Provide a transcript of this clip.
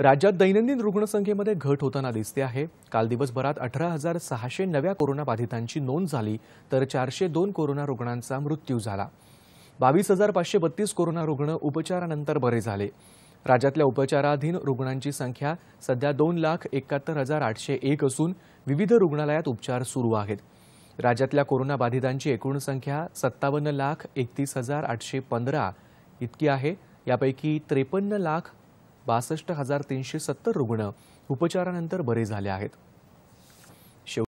राज्यात दैनंदिन रुग्णसंख्येमध्ये घट होताना दिसते आहे काल दिवसभरात अठरा हजार सहाशे नव्या कोरोनाबाधितांची नोंद झाली तर चारशे दोन कोरोना रुग्णांचा मृत्यू झाला बावीस हजार पाचशे बत्तीस कोरोना रुग्ण उपचारानंतर बरे झाले राज्यातल्या उपचाराधीन रुग्णांची संख्या सध्या दोन लाख एकाहत्तर हजार आठशे एक असून विविध रुग्णालयात उपचार सुरू आहेत राज्यातल्या कोरोनाबाधितांची एकूण संख्या सत्तावन्न लाख एकतीस हजार आठशे पंधरा इतकी आहे यापैकी त्रेपन्न लाख बासष्ट हजार तीनशे सत्तर रुग्ण उपचारानंतर बरे झाले आहेत